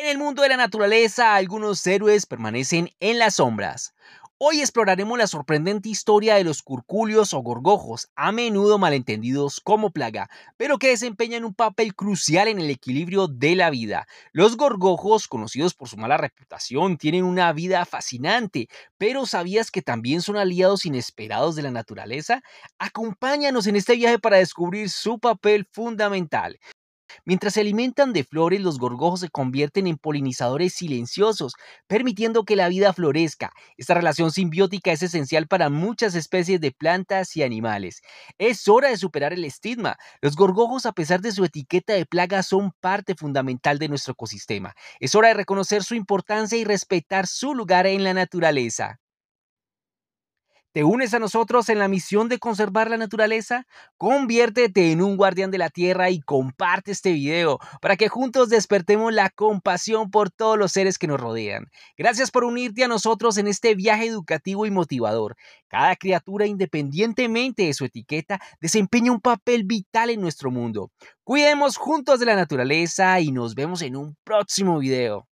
En el mundo de la naturaleza, algunos héroes permanecen en las sombras. Hoy exploraremos la sorprendente historia de los curculios o gorgojos, a menudo malentendidos como plaga, pero que desempeñan un papel crucial en el equilibrio de la vida. Los gorgojos, conocidos por su mala reputación, tienen una vida fascinante, pero ¿sabías que también son aliados inesperados de la naturaleza? Acompáñanos en este viaje para descubrir su papel fundamental. Mientras se alimentan de flores, los gorgojos se convierten en polinizadores silenciosos, permitiendo que la vida florezca. Esta relación simbiótica es esencial para muchas especies de plantas y animales. Es hora de superar el estigma. Los gorgojos, a pesar de su etiqueta de plaga, son parte fundamental de nuestro ecosistema. Es hora de reconocer su importancia y respetar su lugar en la naturaleza. ¿Te unes a nosotros en la misión de conservar la naturaleza? Conviértete en un guardián de la tierra y comparte este video para que juntos despertemos la compasión por todos los seres que nos rodean. Gracias por unirte a nosotros en este viaje educativo y motivador. Cada criatura, independientemente de su etiqueta, desempeña un papel vital en nuestro mundo. Cuidemos juntos de la naturaleza y nos vemos en un próximo video.